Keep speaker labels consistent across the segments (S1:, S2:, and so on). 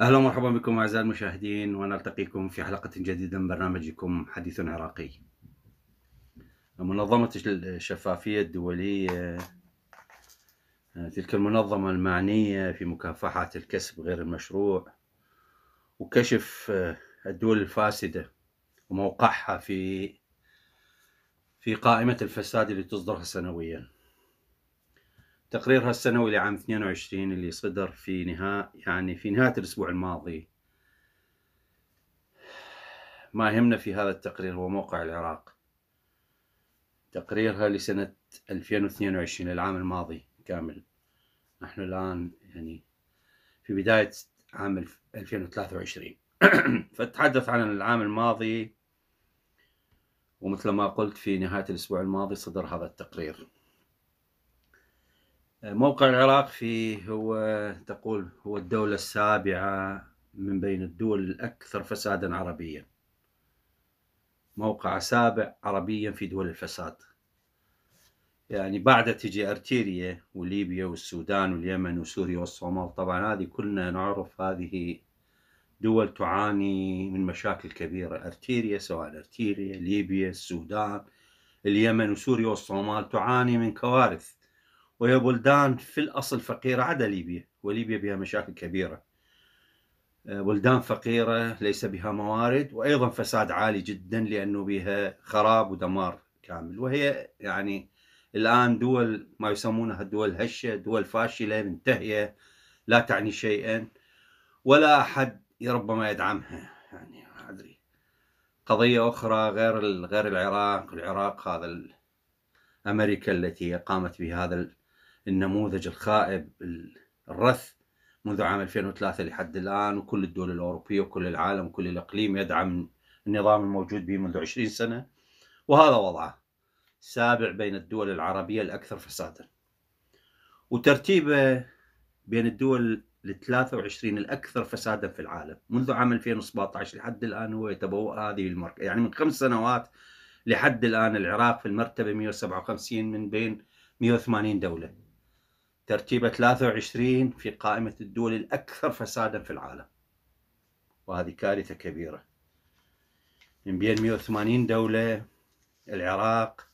S1: اهلا ومرحبا بكم اعزائي المشاهدين ونلتقيكم في حلقه جديده من برنامجكم حديث عراقي. منظمه الشفافيه الدوليه تلك المنظمة المعنية في مكافحة الكسب غير المشروع وكشف آه، الدول الفاسدة وموقعها في في قائمة الفساد اللي تصدرها سنويا تقريرها السنوي لعام 22 اللي صدر في نهاية يعني في نهاية الأسبوع الماضي ما يهمنا في هذا التقرير هو موقع العراق تقريرها لسنة 2022 العام الماضي كامل نحن الآن يعني في بداية عام 2023 فأتحدث عن العام الماضي ومثل ما قلت في نهاية الأسبوع الماضي صدر هذا التقرير موقع العراق فيه هو تقول هو الدولة السابعة من بين الدول الأكثر فسادا عربيا موقع سابع عربيا في دول الفساد يعني بعد تجي ارتيريا وليبيا والسودان واليمن وسوريا والصومال طبعا هذه كلنا نعرف هذه دول تعاني من مشاكل كبيرة ارتيريا سواء ارتيريا ليبيا السودان اليمن وسوريا والصومال تعاني من كوارث وهي بلدان في الأصل فقيرة عدا ليبيا وليبيا بها مشاكل كبيرة آه، بلدان فقيرة ليس بها موارد وأيضا فساد عالي جدا لأنه بها خراب ودمار كامل وهي يعني الآن دول ما يسمونها الدول هشة دول فاشلة منتهية لا تعني شيئا ولا أحد ربما يدعمها يعني ما أدري قضية أخرى غير غير العراق العراق هذا أمريكا التي قامت بهذا النموذج الخائب الرث منذ عام 2003 لحد الآن وكل الدول الأوروبية وكل العالم وكل الإقليم يدعم النظام الموجود به منذ 20 سنة وهذا وضعه سابع بين الدول العربية الأكثر فسادا وترتيبه بين الدول ال 23 الأكثر فسادا في العالم منذ عام 2017 لحد الآن هو يتبوأ هذه المرتبة يعني من خمس سنوات لحد الآن العراق في المرتبة 157 من بين 180 دولة ترتيبه 23 في قائمة الدول الأكثر فسادا في العالم وهذه كارثة كبيرة من بين 180 دولة العراق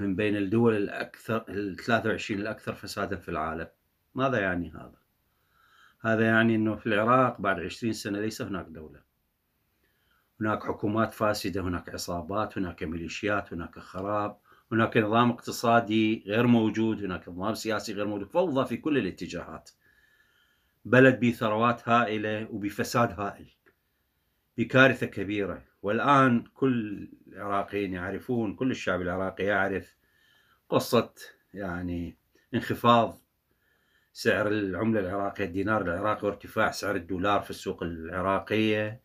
S1: من بين الدول الأكثر ال 23 الأكثر فسادا في العالم ماذا يعني هذا؟ هذا يعني أنه في العراق بعد 20 سنة ليس هناك دولة هناك حكومات فاسدة هناك عصابات هناك ميليشيات هناك خراب هناك نظام اقتصادي غير موجود هناك نظام سياسي غير موجود فوضى في كل الاتجاهات بلد بثروات هائلة وبفساد هائل بكارثة كبيرة والآن كل العراقيين يعرفون كل الشعب العراقي يعرف قصة يعني انخفاض سعر العملة العراقية الدينار العراقي وارتفاع سعر الدولار في السوق العراقية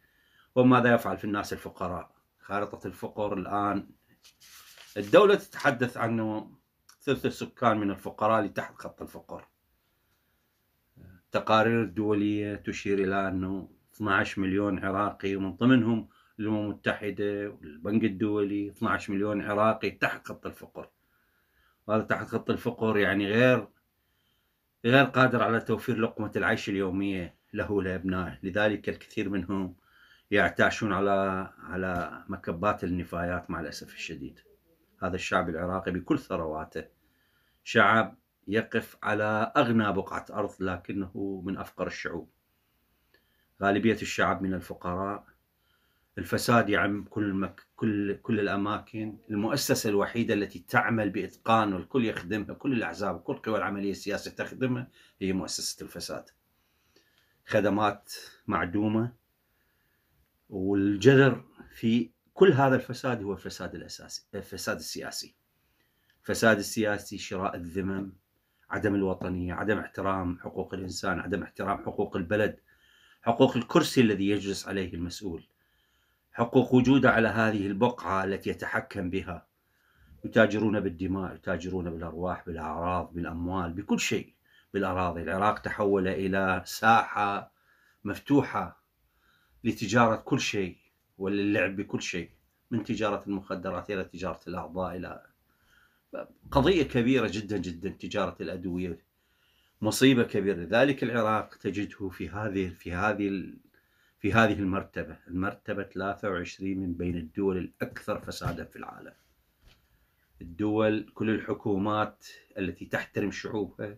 S1: وماذا يفعل في الناس الفقراء خارطة الفقر الآن الدولة تتحدث عنه ثلث السكان من الفقراء اللي تحت خط الفقر التقارير الدولية تشير إلى أنه 12 مليون عراقي ومن ضمنهم الأمم المتحدة والبنك الدولي 12 مليون عراقي تحت خط الفقر هذا تحت خط الفقر يعني غير غير قادر على توفير لقمة العيش اليومية له ولأبنائه لذلك الكثير منهم يعتاشون على على مكبات النفايات مع الأسف الشديد هذا الشعب العراقي بكل ثرواته شعب يقف على أغنى بقعة أرض لكنه من أفقر الشعوب غالبية الشعب من الفقراء الفساد يعم كل مك... كل كل الاماكن، المؤسسه الوحيده التي تعمل باتقان والكل يخدمها، كل الاحزاب وكل قوى العمليه السياسيه تخدمها هي مؤسسه الفساد. خدمات معدومه والجذر في كل هذا الفساد هو الفساد الاساسي، الفساد السياسي. الفساد السياسي شراء الذمم، عدم الوطنيه، عدم احترام حقوق الانسان، عدم احترام حقوق البلد، حقوق الكرسي الذي يجلس عليه المسؤول. حقوق وجوده على هذه البقعة التي يتحكم بها يتاجرون بالدماء يتاجرون بالأرواح بالأعراض بالأموال بكل شيء بالأراضي العراق تحول إلى ساحة مفتوحة لتجارة كل شيء وللعب بكل شيء من تجارة المخدرات إلى تجارة الأعضاء إلى قضية كبيرة جدا جدا تجارة الأدوية مصيبة كبيرة لذلك العراق تجده في هذه في هذه في هذه المرتبة المرتبة 23 من بين الدول الأكثر فسادا في العالم الدول كل الحكومات التي تحترم شعوبها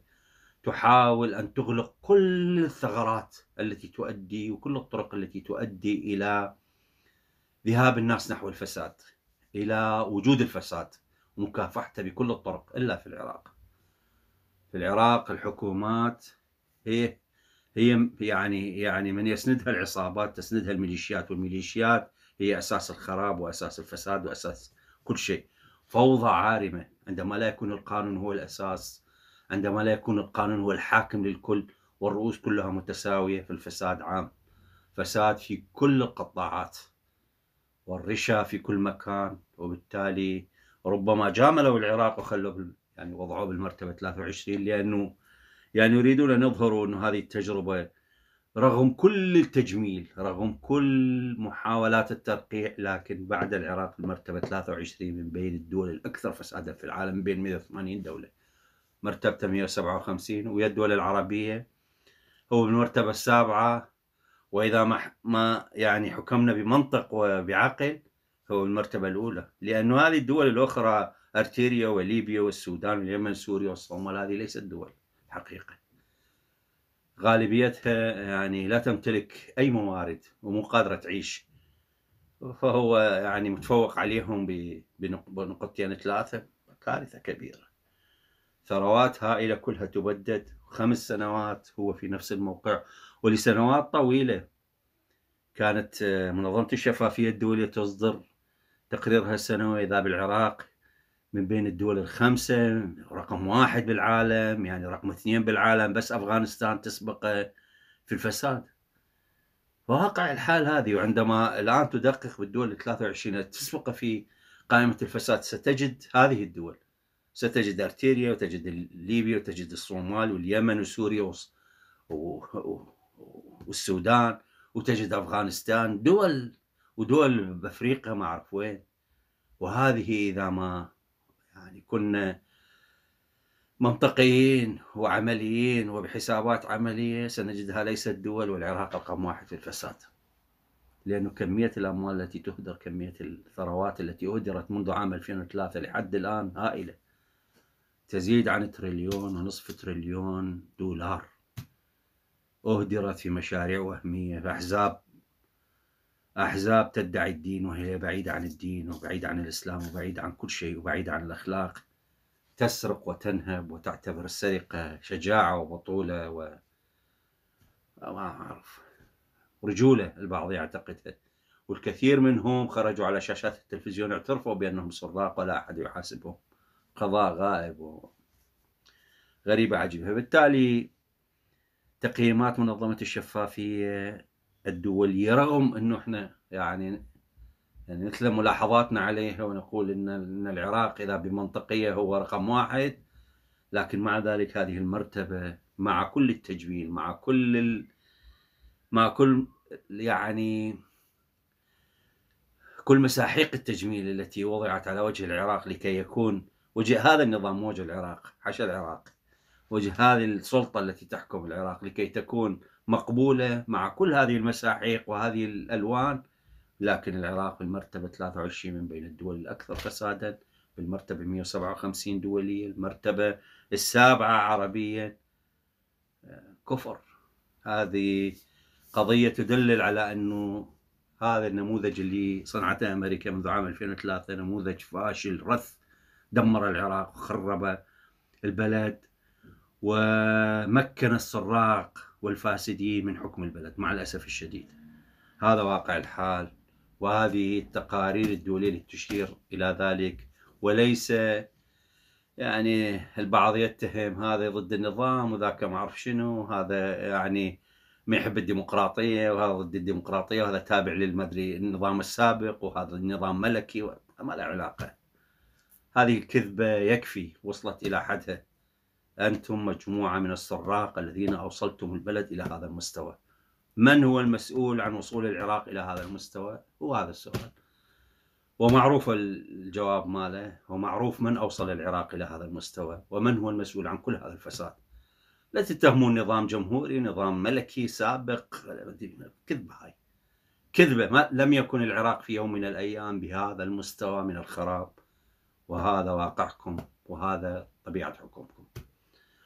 S1: تحاول أن تغلق كل الثغرات التي تؤدي وكل الطرق التي تؤدي إلى ذهاب الناس نحو الفساد إلى وجود الفساد ومكافحته بكل الطرق إلا في العراق في العراق الحكومات هي هي يعني يعني من يسندها العصابات تسندها الميليشيات والميليشيات هي اساس الخراب واساس الفساد واساس كل شيء فوضى عارمه عندما لا يكون القانون هو الاساس عندما لا يكون القانون هو الحاكم للكل والرؤوس كلها متساويه فالفساد عام فساد في كل القطاعات والرشا في كل مكان وبالتالي ربما جاملوا العراق وخلوه يعني وضعوه بالمرتبه 23 لانه يعني يريدون أن يظهروا انه هذه التجربة رغم كل التجميل رغم كل محاولات الترقيع لكن بعد العراق المرتبة 23 من بين الدول الأكثر فسادا في العالم بين 180 دولة مرتبته 157 ويا الدول العربية هو بالمرتبة السابعة وإذا ما ما يعني حكمنا بمنطق وبعقل هو المرتبة الأولى لأنه هذه الدول الأخرى أرتيريا وليبيا والسودان واليمن سوريا والصومال هذه ليست دول حقيقة غالبيتها يعني لا تمتلك أي موارد ومو قادرة تعيش فهو يعني متفوق عليهم بنقطتين ثلاثة كارثة كبيرة ثروات هائلة كلها تبدد خمس سنوات هو في نفس الموقع ولسنوات طويلة كانت منظمة الشفافية الدولية تصدر تقريرها السنوي إذا بالعراق من بين الدول الخمسة رقم واحد بالعالم يعني رقم اثنين بالعالم بس أفغانستان تسبقه في الفساد واقع الحال هذه وعندما الآن تدقق بالدول ال 23 تسبقه في قائمة الفساد ستجد هذه الدول ستجد أرتيريا وتجد ليبيا وتجد الصومال واليمن وسوريا والسودان وتجد أفغانستان دول ودول بأفريقيا ما أعرف وين وهذه إذا ما يعني كنا منطقيين وعمليين وبحسابات عملية سنجدها ليست دول والعراق رقم واحد في الفساد لأنه كمية الأموال التي تهدر كمية الثروات التي أهدرت منذ عام 2003 لحد الآن هائلة تزيد عن تريليون ونصف تريليون دولار أهدرت في مشاريع وهمية في أحزاب أحزاب تدعي الدين وهي بعيدة عن الدين وبعيدة عن الإسلام وبعيدة عن كل شيء وبعيدة عن الأخلاق تسرق وتنهب وتعتبر السرقة شجاعة وبطولة و ما أعرف رجولة البعض يعتقدها والكثير منهم خرجوا على شاشات التلفزيون اعترفوا بأنهم سراق ولا أحد يحاسبهم قضاء غائب و... غريبة عجيبة بالتالي تقييمات منظمة الشفافية الدولية رغم أنه إحنا يعني يعني مثل ملاحظاتنا عليها ونقول أن أن العراق إذا بمنطقية هو رقم واحد لكن مع ذلك هذه المرتبة مع كل التجميل مع كل ال... مع كل يعني كل مساحيق التجميل التي وضعت على وجه العراق لكي يكون وجه هذا النظام وجه العراق حشا العراق وجه هذه السلطة التي تحكم العراق لكي تكون مقبولة مع كل هذه المساحيق وهذه الألوان لكن العراق بالمرتبة 23 من بين الدول الأكثر فسادا بالمرتبة 157 دولية المرتبة السابعة عربيا آه، كفر هذه قضية تدلل على أنه هذا النموذج اللي صنعته أمريكا منذ عام 2003 نموذج فاشل رث دمر العراق وخرب البلد ومكن السراق والفاسدين من حكم البلد مع الأسف الشديد هذا واقع الحال وهذه التقارير الدولية اللي تشير إلى ذلك وليس يعني البعض يتهم هذا ضد النظام وذاك ما أعرف شنو هذا يعني ما يحب الديمقراطية وهذا ضد الديمقراطية وهذا تابع للمدري النظام السابق وهذا النظام ملكي ما له علاقة هذه الكذبة يكفي وصلت إلى حدها أنتم مجموعة من السراق الذين أوصلتم البلد إلى هذا المستوى من هو المسؤول عن وصول العراق إلى هذا المستوى هو هذا السؤال ومعروف الجواب ماله ومعروف من أوصل العراق إلى هذا المستوى ومن هو المسؤول عن كل هذا الفساد لا تتهمون نظام جمهوري نظام ملكي سابق كذبة هاي كذبة ما لم يكن العراق في يوم من الأيام بهذا المستوى من الخراب وهذا واقعكم وهذا طبيعة حكومكم